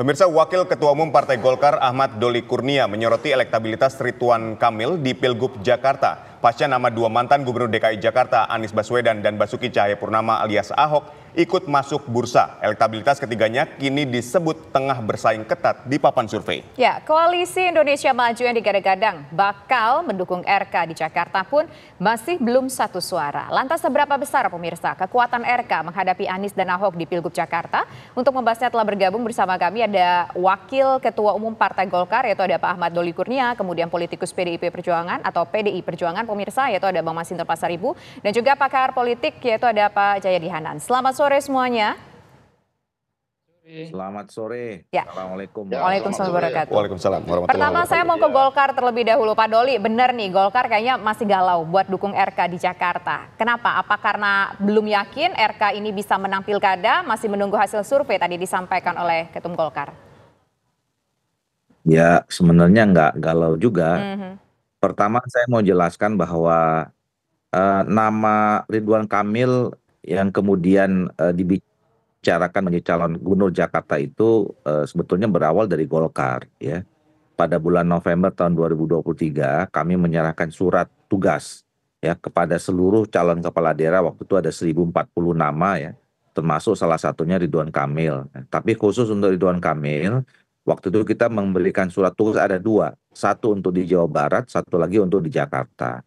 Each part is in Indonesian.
Pemirsa Wakil Ketua Umum Partai Golkar Ahmad Doli Kurnia menyoroti elektabilitas Rituan Kamil di Pilgub Jakarta pasca nama dua mantan Gubernur DKI Jakarta Anies Baswedan dan Basuki Cahayapurnama alias Ahok ikut masuk bursa. Elektabilitas ketiganya kini disebut tengah bersaing ketat di papan survei. Ya, koalisi Indonesia Maju yang digadang-gadang bakal mendukung RK di Jakarta pun masih belum satu suara. Lantas seberapa besar pemirsa kekuatan RK menghadapi Anies dan Ahok di Pilgub Jakarta? Untuk membahasnya telah bergabung bersama kami ada Wakil Ketua Umum Partai Golkar yaitu ada Pak Ahmad Doli Kurnia, kemudian politikus PDIP Perjuangan atau PDI Perjuangan pemirsa yaitu ada Bang Masinton Pasaribu dan juga pakar politik yaitu ada Pak Jayadi Hanan. Selamat sore semuanya. Selamat sore. Ya. Assalamualaikum. Ya, Waalaikumsalam wabarakatuh. Waalaikumsalam warahmatullahi Pertama saya mau ke Golkar terlebih dahulu. Pak Doli, benar nih Golkar kayaknya masih galau buat dukung RK di Jakarta. Kenapa? Apa karena belum yakin RK ini bisa menang pilkada, masih menunggu hasil survei tadi disampaikan oleh Ketum Golkar? Ya, sebenarnya nggak galau juga. Mm -hmm. Pertama saya mau jelaskan bahwa uh, nama Ridwan Kamil yang kemudian eh, dibicarakan menjadi calon gubernur Jakarta itu eh, sebetulnya berawal dari Golkar ya. Pada bulan November tahun 2023 kami menyerahkan surat tugas ya kepada seluruh calon kepala daerah waktu itu ada 1040 nama ya termasuk salah satunya Ridwan Kamil. Tapi khusus untuk Ridwan Kamil waktu itu kita memberikan surat tugas ada dua, satu untuk di Jawa Barat, satu lagi untuk di Jakarta.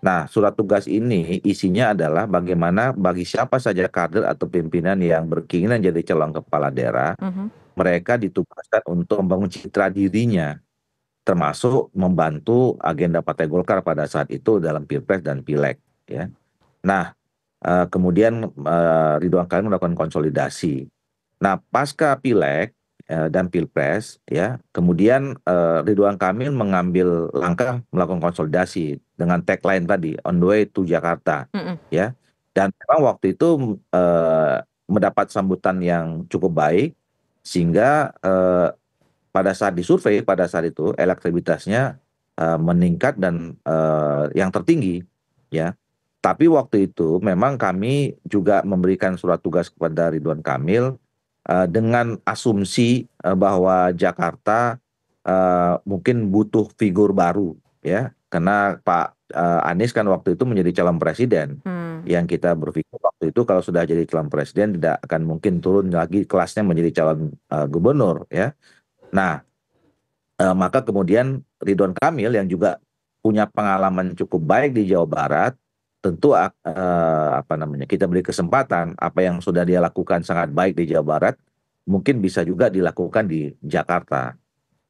Nah, surat tugas ini isinya adalah bagaimana bagi siapa saja kader atau pimpinan yang berkeinginan jadi calon kepala daerah, uh mhm. -huh. mereka ditugaskan untuk membangun citra dirinya, termasuk membantu agenda Partai Golkar pada saat itu dalam pilpres dan pileg. Ya, nah eh, kemudian eh, Ridwan Kamil melakukan konsolidasi. Nah, pasca pileg Eh, dan pilpres ya kemudian uh, Ridwan Kamil mengambil langkah melakukan konsolidasi dengan tagline tadi on the way to Jakarta mm -hmm. ya dan memang waktu itu uh, mendapat sambutan yang cukup baik sehingga uh, pada saat disurvei pada saat itu elektabilitasnya uh, meningkat dan uh, yang tertinggi ya tapi waktu itu memang kami juga memberikan surat tugas kepada Ridwan Kamil Eh, dengan asumsi eh, bahwa Jakarta eh, mungkin butuh figur baru ya karena Pak Anies kan waktu itu menjadi calon presiden hmm. yang kita berpikir waktu itu kalau sudah jadi calon presiden tidak akan mungkin turun lagi kelasnya menjadi calon gubernur ya. Nah, maka kemudian Ridwan Kamil yang juga punya pengalaman cukup baik di Jawa Barat tentu uh, apa namanya kita beri kesempatan apa yang sudah dia lakukan sangat baik di Jawa Barat mungkin bisa juga dilakukan di Jakarta.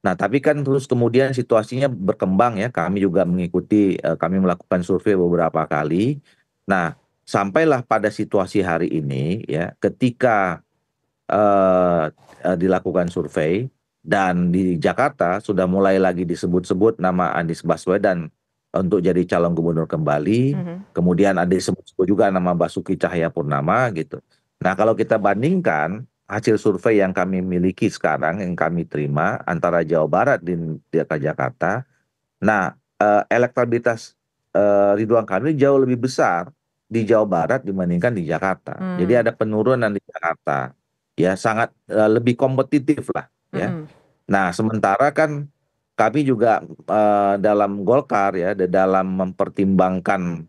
Nah, tapi kan terus kemudian situasinya berkembang ya. Kami juga mengikuti uh, kami melakukan survei beberapa kali. Nah, sampailah pada situasi hari ini ya ketika uh, uh, dilakukan survei dan di Jakarta sudah mulai lagi disebut-sebut nama Anies Baswedan untuk jadi calon gubernur kembali. Mm -hmm. Kemudian ada disebut juga nama Basuki Cahaya Purnama gitu. Nah kalau kita bandingkan hasil survei yang kami miliki sekarang yang kami terima antara Jawa Barat dan Jakarta, nah eh, elektabilitas eh, Ridwan Kamil jauh lebih besar di Jawa Barat dibandingkan di Jakarta. Mm. Jadi ada penurunan di Jakarta, ya sangat eh, lebih kompetitif lah, ya. Mm. Nah sementara kan tapi juga eh, dalam golkar ya dalam mempertimbangkan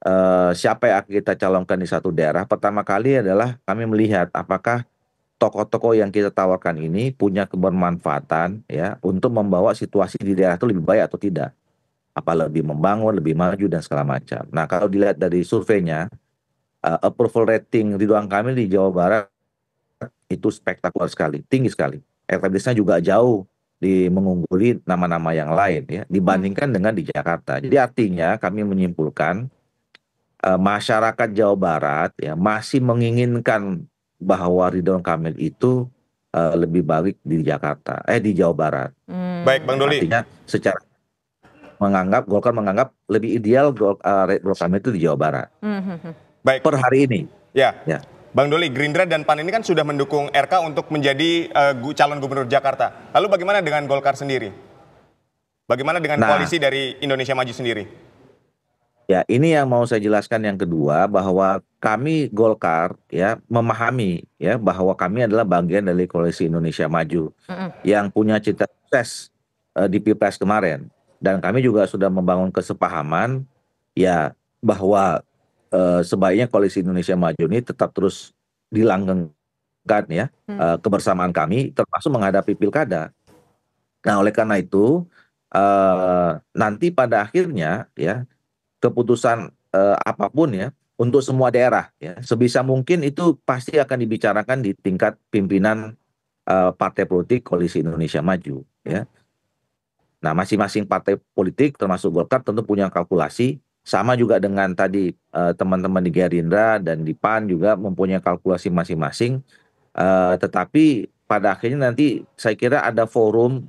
eh, siapa yang kita calonkan di satu daerah pertama kali adalah kami melihat apakah tokoh tokoh yang kita tawarkan ini punya kebermanfaatan ya untuk membawa situasi di daerah itu lebih baik atau tidak apa lebih membangun lebih maju dan segala macam nah kalau dilihat dari surveinya uh, approval rating Ridwan kami di Jawa Barat itu spektakuler sekali tinggi sekali elektabilitasnya juga jauh di mengungguli nama-nama yang lain ya dibandingkan hmm. dengan di Jakarta. Jadi artinya kami menyimpulkan e, masyarakat Jawa Barat ya masih menginginkan bahwa Ridwan Kamil itu e, lebih baik di Jakarta eh di Jawa Barat. Hmm. Baik Bang Doli. Artinya secara menganggap Golkar menganggap lebih ideal Gol, uh, Ridwan Kamil itu di Jawa Barat. Hmm. hmm, hmm. Baik. Per hari ini. Ya. ya. Bang Doli, Gerindra dan PAN ini kan sudah mendukung RK untuk menjadi uh, calon gubernur Jakarta. Lalu bagaimana dengan Golkar sendiri? Bagaimana dengan nah, koalisi dari Indonesia Maju sendiri? Ya, ini yang mau saya jelaskan yang kedua bahwa kami Golkar ya memahami ya bahwa kami adalah bagian dari koalisi Indonesia Maju mm -hmm. yang punya cita sukses uh, di Pilpres kemarin dan kami juga sudah membangun kesepahaman ya bahwa Eh, sebaiknya koalisi Indonesia Maju ini tetap terus dilanggengkan ya hmm. eh, kebersamaan kami termasuk menghadapi pilkada. Nah oleh karena itu eh, nanti pada akhirnya ya keputusan apapun ya untuk semua daerah ya sebisa mungkin itu pasti akan dibicarakan di tingkat pimpinan uh, partai politik koalisi Indonesia Maju ya nah masing-masing partai politik termasuk Golkar tentu punya kalkulasi sama juga dengan tadi eh, teman-teman di Gerindra dan di PAN juga mempunyai kalkulasi masing-masing. Eh, tetapi pada akhirnya nanti saya kira ada forum,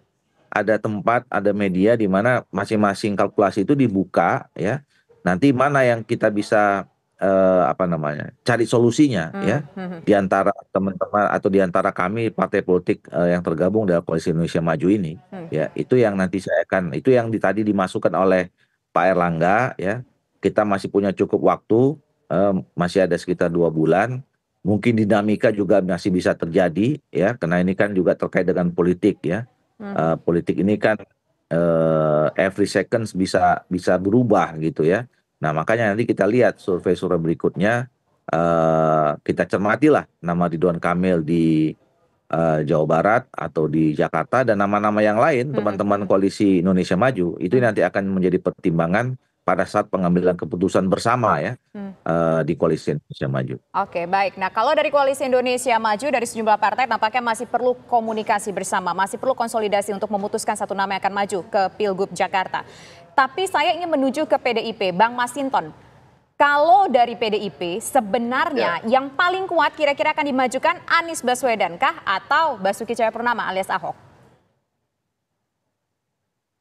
ada tempat, ada media di mana masing-masing kalkulasi itu dibuka ya. Nanti mana yang kita bisa eh, apa namanya cari solusinya hmm. ya hmm, hmm. di antara teman-teman atau di antara kami partai politik yang tergabung dalam koalisi Indonesia Maju ini hmm. ya itu yang nanti saya akan itu yang di, tadi dimasukkan oleh Pak Erlangga ya kita masih punya cukup waktu, eh, masih ada sekitar dua bulan. Mungkin dinamika juga masih bisa terjadi, ya, karena ini kan juga terkait dengan politik, ya. Hmm. Eh, politik ini kan eh, every seconds bisa bisa berubah gitu ya. Nah makanya nanti kita lihat survei-survei berikutnya uh, kita lah nama Ridwan Kamil di uh, Jawa Barat atau di Jakarta dan nama-nama yang lain hmm. teman-teman koalisi Indonesia Maju itu nanti akan menjadi pertimbangan pada saat pengambilan keputusan bersama ya uh, di koalisi Indonesia Maju. Oke, baik. Nah, kalau dari koalisi Indonesia Maju dari sejumlah partai tampaknya masih perlu komunikasi bersama, masih perlu konsolidasi untuk memutuskan satu nama yang akan maju ke Pilgub Jakarta. Tapi saya ingin menuju ke PDIP, Bang Masinton. Kalau dari PDIP sebenarnya ya. yang paling kuat kira-kira akan dimajukan Anies Baswedan kah atau Basuki Cahayapurnama alias Ahok?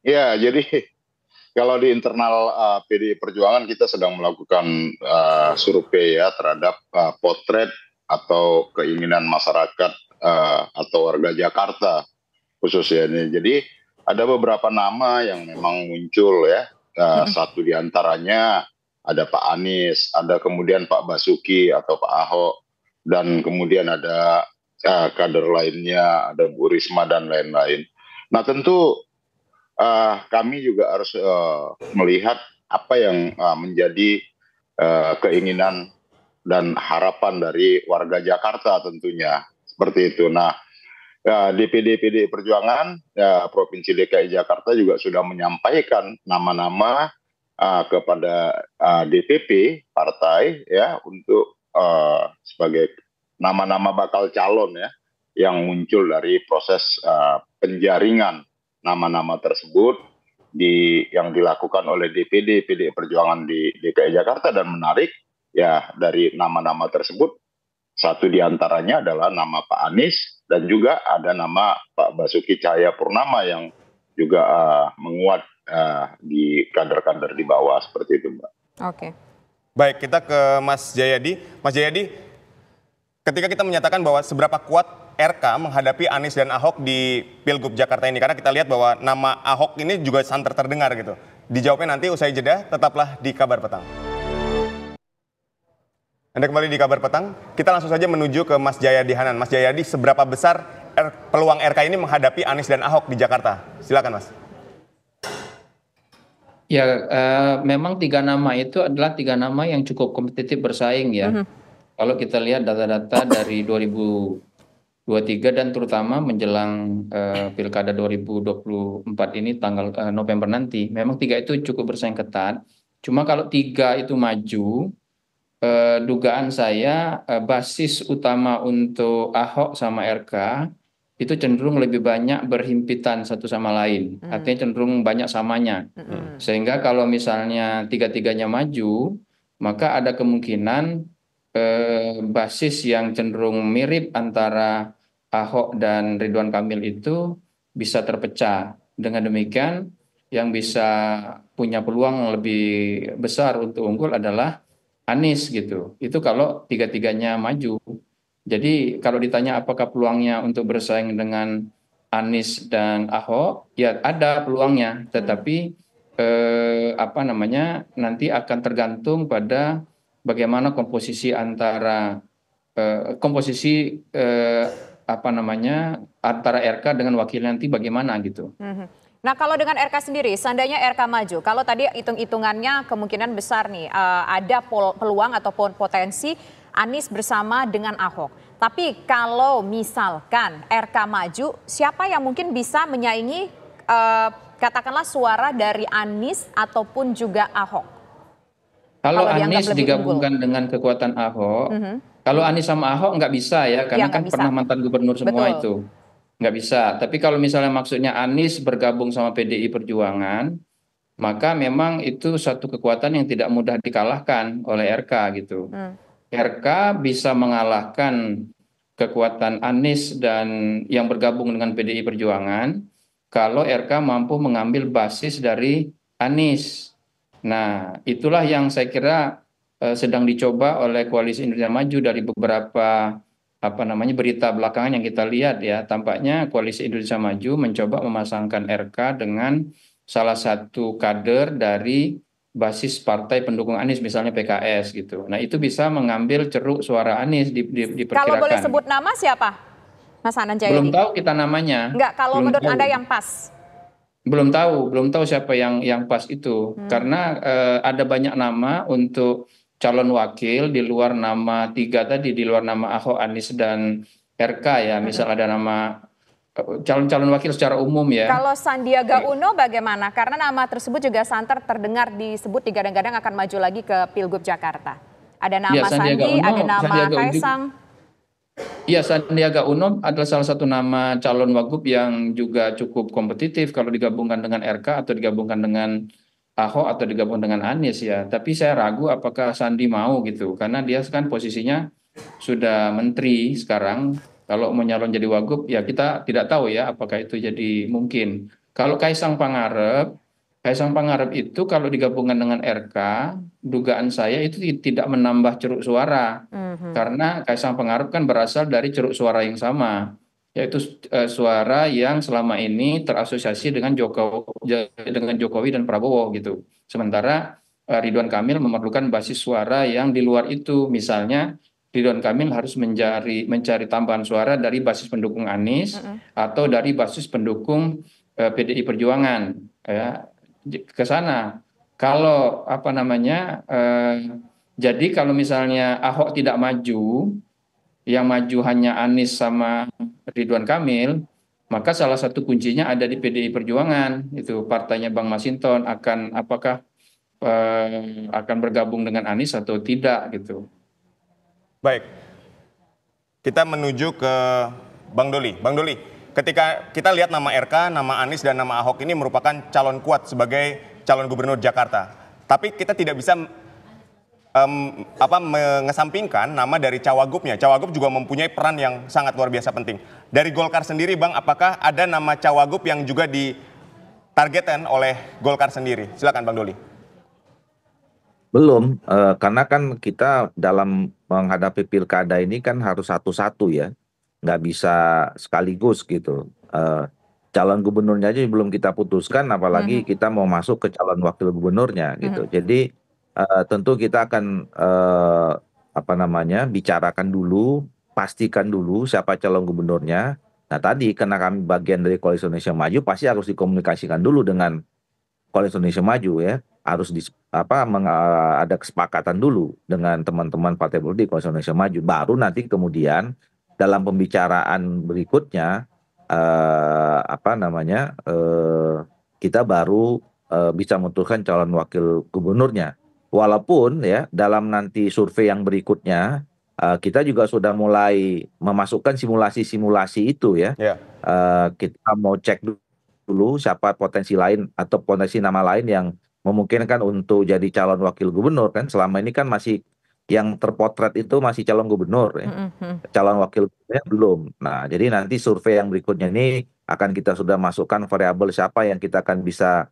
Ya, jadi kalau di internal uh, eh, PDI Perjuangan kita sedang melakukan uh, survei ya terhadap uh, potret atau keinginan masyarakat uh, atau warga Jakarta khususnya ini. Jadi ada beberapa nama yang memang muncul ya. Uh, hmm. Satu diantaranya ada Pak Anies, ada kemudian Pak Basuki atau Pak Ahok, dan kemudian ada uh, kader lainnya, ada Bu Risma dan lain-lain. Nah tentu uh, kami juga harus uh, melihat apa yang uh, menjadi uh, keinginan dan harapan dari warga Jakarta tentunya seperti itu. Nah, ya, DPD PD Perjuangan ya, Provinsi DKI Jakarta juga sudah menyampaikan nama-nama uh, kepada uh, DPP partai ya untuk uh, sebagai nama-nama bakal calon ya yang muncul dari proses uh, penjaringan nama-nama tersebut di yang dilakukan oleh DPD PD Perjuangan di DKI Jakarta dan menarik ya dari nama-nama tersebut satu diantaranya adalah nama Pak Anies dan juga ada nama Pak Basuki Cahaya Purnama yang juga uh, menguat uh, di kader-kader di bawah seperti itu Mbak. Oke. Okay. Baik, kita ke Mas Jayadi. Mas Jayadi, ketika kita menyatakan bahwa seberapa kuat RK menghadapi Anies dan Ahok di Pilgub Jakarta ini? Karena kita lihat bahwa nama Ahok ini juga santer terdengar gitu. Dijawabnya nanti usai jeda, tetaplah di kabar petang. Anda kembali di kabar petang, kita langsung saja menuju ke Mas Jayadi Hanan. Mas Jayadi, seberapa besar R peluang RK ini menghadapi Anies dan Ahok di Jakarta? Silakan Mas. Ya, uh, memang tiga nama itu adalah tiga nama yang cukup kompetitif bersaing ya. Uh mhm. -huh. Kalau kita lihat data-data dari 2000 23 dan terutama menjelang uh, pilkada 2024 ini tanggal uh, November nanti memang tiga itu cukup bersaing ketat cuma kalau tiga itu maju uh, dugaan saya uh, basis utama untuk Ahok sama RK itu cenderung lebih banyak berhimpitan satu sama lain. Mm. Artinya cenderung banyak samanya. Mm. Sehingga kalau misalnya tiga-tiganya maju, maka ada kemungkinan eh, basis yang cenderung mirip antara Ahok dan Ridwan Kamil itu bisa terpecah. Dengan demikian, yang bisa punya peluang lebih besar untuk unggul adalah Anies gitu. Itu kalau tiga-tiganya maju. Jadi kalau ditanya apakah peluangnya untuk bersaing dengan Anies dan Ahok, ya ada peluangnya, tetapi eh, apa namanya nanti akan tergantung pada bagaimana komposisi antara eh, komposisi eh, apa namanya antara RK dengan wakilnya nanti bagaimana gitu. Mhm. Nah kalau dengan RK sendiri, seandainya RK maju, kalau tadi hitung-hitungannya kemungkinan besar nih uh, ada peluang ataupun potensi Anies bersama dengan Ahok. Tapi kalau misalkan RK maju, siapa yang mungkin bisa menyaingi uh, katakanlah suara dari Anies ataupun juga Ahok? Kalau, kalau Anies digabungkan unggul. dengan kekuatan Ahok, mm -hmm kalau Anies sama Ahok nggak bisa ya, iya, karena ya, kan bisa. pernah mantan gubernur semua Betul. itu. Nggak bisa. Tapi kalau misalnya maksudnya Anies bergabung sama PDI Perjuangan, maka memang itu satu kekuatan yang tidak mudah dikalahkan oleh RK gitu. Hmm. RK bisa mengalahkan kekuatan Anies dan yang bergabung dengan PDI Perjuangan kalau RK mampu mengambil basis dari Anies. Nah, itulah yang saya kira Eh, sedang dicoba oleh koalisi Indonesia Maju dari beberapa apa namanya berita belakangan yang kita lihat ya tampaknya koalisi Indonesia Maju mencoba memasangkan RK dengan salah satu kader dari basis partai pendukung Anies misalnya PKS gitu. Nah itu bisa mengambil ceruk suara Anies di, di, diperkirakan. Kalau boleh sebut nama siapa, Mas Anand Jayadi? Belum tahu kita namanya. Enggak, kalau belum menurut tahu. anda yang pas belum tahu belum tahu siapa yang yang pas itu hmm. karena eh, ada banyak nama untuk calon wakil di luar nama tiga tadi di luar nama Ahok, Anies dan RK ya, misal ada nama calon-calon wakil secara umum ya. Kalau Sandiaga iya. Uno bagaimana? Karena nama tersebut juga santer terdengar disebut digadang-gadang akan maju lagi ke Pilgub Jakarta. Ada nama ya, Sandi, Uno, ada nama Sandiaga Kaisang. Iya, Sandiaga Uno adalah salah satu nama calon wagub yang juga cukup kompetitif kalau digabungkan dengan RK atau digabungkan dengan Ahok atau digabung dengan Anies ya. Tapi saya ragu apakah Sandi mau gitu karena dia kan posisinya sudah menteri sekarang. Kalau mau nyalon jadi wagub ya kita tidak tahu ya apakah itu jadi mungkin. Kalau Kaisang Pangarep, Kaisang Pangarep itu kalau digabungkan dengan RK, dugaan saya itu tidak menambah ceruk suara. Mm -hmm. Karena Kaisang Pangarep kan berasal dari ceruk suara yang sama yaitu uh, suara yang selama ini terasosiasi dengan Jokowi dengan Jokowi dan Prabowo gitu. Sementara uh, Ridwan Kamil memerlukan basis suara yang di luar itu. Misalnya Ridwan Kamil harus mencari mencari tambahan suara dari basis pendukung Anies uh -uh. atau dari basis pendukung uh, eh, PDI Perjuangan ya ke sana. Kalau apa namanya uh, jadi kalau misalnya Ahok tidak maju yang maju hanya Anies sama Ridwan Kamil, maka salah satu kuncinya ada di PDI Perjuangan. Itu partainya Bang Masinton akan apakah eh, akan bergabung dengan Anies atau tidak gitu. Baik. Kita menuju ke Bang Doli. Bang Doli, ketika kita lihat nama RK, nama Anies dan nama Ahok ini merupakan calon kuat sebagai calon gubernur Jakarta. Tapi kita tidak bisa um, apa mengesampingkan nama dari cawagupnya. Cawagup juga mempunyai peran yang sangat luar biasa penting. Dari Golkar sendiri, Bang, apakah ada nama cawagup yang juga ditargetkan oleh Golkar sendiri? Silakan, Bang Doli. Belum, uh, karena kan kita dalam menghadapi pilkada ini kan harus satu-satu ya, nggak bisa sekaligus gitu. Uh, calon gubernurnya aja belum kita putuskan, apalagi mm -hmm. kita mau masuk ke calon wakil gubernurnya gitu. Mm -hmm. Jadi Eh, tentu kita akan eh, apa namanya bicarakan dulu pastikan dulu siapa calon gubernurnya nah tadi karena kami bagian dari koalisi indonesia maju pasti harus dikomunikasikan dulu dengan koalisi indonesia maju ya harus apa di, eh, ada kesepakatan dulu dengan teman-teman partai politik koalisi indonesia maju baru nanti kemudian dalam pembicaraan berikutnya eh, apa namanya eh, kita baru eh, bisa menentukan calon wakil gubernurnya Walaupun ya dalam nanti survei yang berikutnya uh, kita juga sudah mulai memasukkan simulasi-simulasi itu ya. Yeah. Ya. Uh, kita mau cek dulu siapa potensi lain atau potensi nama lain yang memungkinkan untuk jadi calon wakil gubernur kan. Selama ini kan masih yang terpotret itu masih calon gubernur ya. Mm-hmm. Calon wakil gubernurnya belum. Nah, jadi nanti survei yang berikutnya ini akan kita sudah masukkan variabel siapa yang kita akan bisa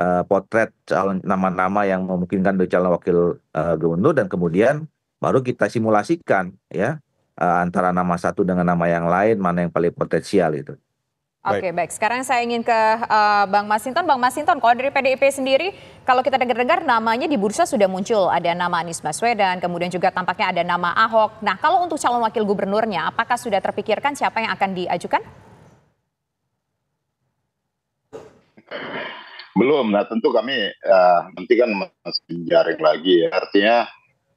Eh, potret calon nama-nama yang memungkinkan untuk calon wakil uh, gubernur dan kemudian baru kita simulasikan ya uh, antara nama satu dengan nama yang lain mana yang paling potensial itu. Oke okay, baik. baik, sekarang saya ingin ke uh, Bang Masinton. Bang Masinton, kalau dari PDIP sendiri, kalau kita dengar-dengar namanya di bursa sudah muncul, ada nama Anies Baswedan, kemudian juga tampaknya ada nama Ahok. Nah, kalau untuk calon wakil gubernurnya, apakah sudah terpikirkan siapa yang akan diajukan? Belum. Nah tentu kami uh, nanti kan masih jaring lagi. Artinya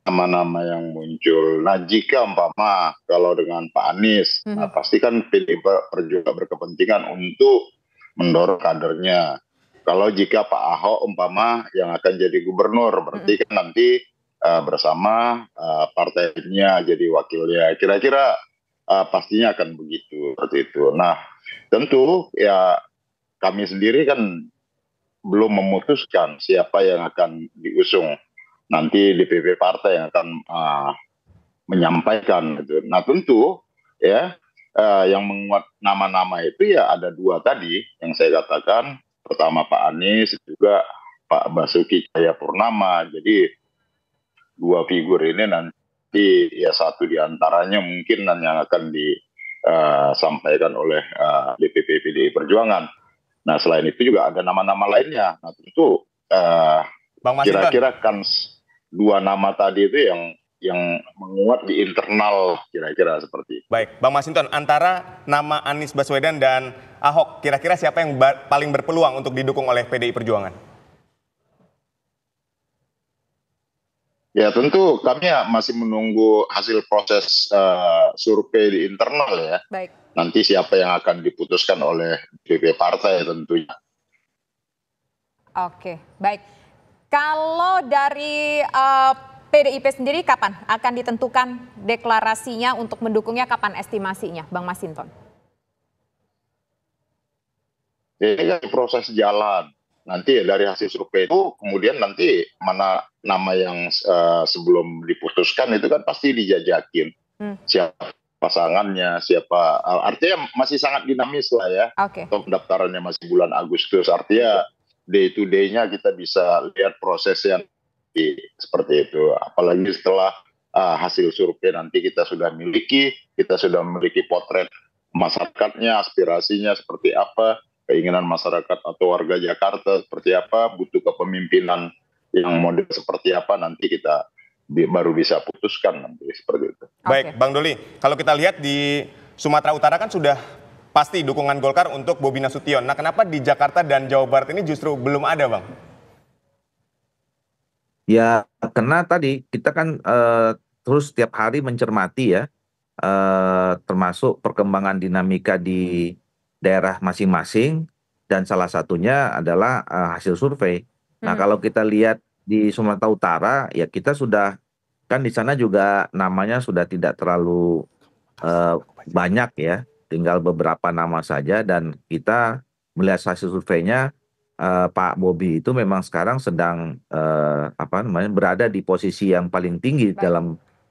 nama-nama yang muncul. Nah jika umpama kalau dengan Pak Anies, hmm. nah, pasti kan PDI Perjuangan berkepentingan untuk mendorong kadernya. Kalau jika Pak Ahok umpama yang akan jadi gubernur, berarti hmm. kan nanti uh, bersama uh, partainya jadi wakilnya. Kira-kira uh, pastinya akan begitu seperti itu. Nah tentu ya kami sendiri kan belum memutuskan siapa yang akan diusung nanti DPP partai yang akan uh, menyampaikan gitu. Nah tentu ya uh, yang menguat nama-nama itu ya ada dua tadi yang saya katakan pertama Pak Anies juga Pak Basuki Cahayapurnama. Jadi dua figur ini nanti ya satu diantaranya mungkin yang akan disampaikan ah, oleh uh, DPP PDI Perjuangan Nah selain itu juga ada nama-nama lainnya. Nah tentu eh, kira-kira kan dua nama tadi itu yang yang menguat di internal kira-kira seperti itu. Baik, Bang Masinton, antara nama Anies Baswedan dan Ahok, kira-kira siapa yang paling berpeluang untuk didukung oleh PDI Perjuangan? Ya tentu kami ya masih menunggu hasil proses uh, survei di internal ya. Baik. Nanti siapa yang akan diputuskan oleh DP partai tentunya. Oke, baik. Kalau dari uh, eh, PDIP sendiri kapan akan ditentukan deklarasinya untuk mendukungnya kapan estimasinya, Bang Masinton? Ini kan proses jalan nanti dari hasil survei itu kemudian nanti mana nama yang uh, sebelum diputuskan itu kan pasti dijajakin hmm. siapa pasangannya siapa eh, artinya masih sangat dinamis lah ya okay. untuk pendaftarannya masih bulan Agustus artinya day to day-nya kita bisa lihat prosesnya di, seperti itu apalagi setelah uh, hasil survei nanti kita sudah miliki kita sudah memiliki potret masyarakatnya aspirasinya seperti apa keinginan masyarakat atau warga Jakarta seperti apa, butuh kepemimpinan yang model seperti apa nanti kita baru bisa putuskan nanti seperti itu. Baik, okay. Bang Doli, kalau kita lihat di Sumatera Utara kan sudah pasti dukungan Golkar untuk Bobi Nasution. Nah, kenapa di Jakarta dan Jawa Barat ini justru belum ada, Bang? Ya, karena tadi kita kan uh, terus setiap hari mencermati ya, uh, termasuk perkembangan dinamika di daerah masing-masing dan salah satunya adalah uh, hasil survei. Hmm. Nah, mm-hmm. kalau kita lihat di Sumatera Utara ya kita sudah kan di sana juga namanya sudah tidak terlalu uh, banyak ya, tinggal beberapa nama saja dan kita melihat hasil surveinya uh, Pak Bobi itu memang sekarang sedang uh, apa namanya berada di posisi yang paling tinggi Baik. dalam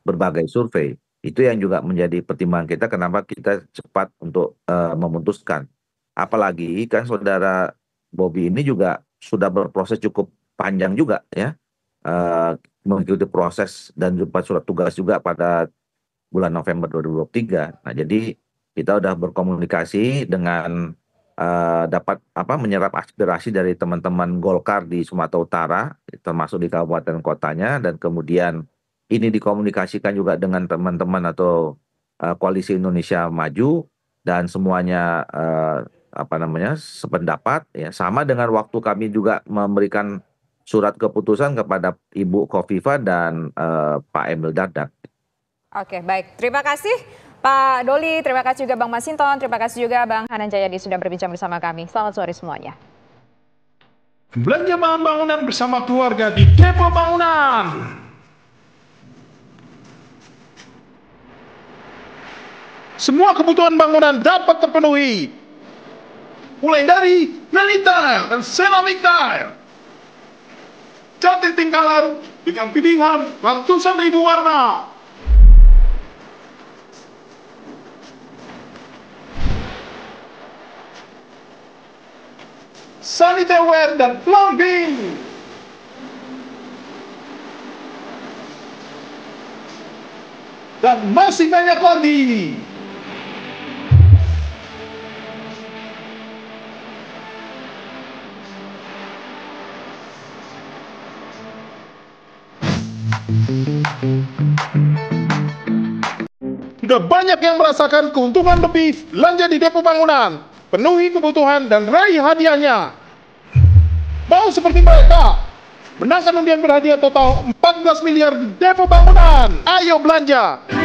berbagai survei itu yang juga menjadi pertimbangan kita kenapa kita cepat untuk uh, memutuskan apalagi kan saudara Bobby ini juga sudah berproses cukup panjang juga ya uh, mengikuti proses dan dapat surat tugas juga pada bulan November 2023 nah jadi kita sudah berkomunikasi dengan uh, dapat apa menyerap aspirasi dari teman-teman Golkar di Sumatera Utara termasuk di kabupaten kotanya dan kemudian ini dikomunikasikan juga dengan teman-teman atau uh, koalisi Indonesia Maju dan semuanya uh, apa namanya sependapat ya sama dengan waktu kami juga memberikan surat keputusan kepada Ibu Kofifa dan uh, Pak Emil Dardak. Oke, baik. Terima kasih Pak Doli, terima kasih juga Bang Masinton, terima kasih juga Bang Hanan Jayadi sudah berbincang bersama kami. Selamat sore semuanya. Belanja bahan bangunan bersama keluarga di Depo Bangunan. Semua kebutuhan bangunan dapat terpenuhi. Mulai dari militer dan ceramic tile. Cat tingkalan dengan pilihan ratusan ribu warna. Sanitaryware dan plumbing. dan masih banyak lagi. Sudah banyak yang merasakan keuntungan lebih belanja di depo bangunan, penuhi kebutuhan dan raih hadiahnya. Mau seperti mereka, Benarkan undian berhadiah total 14 miliar di depo bangunan. Ayo belanja!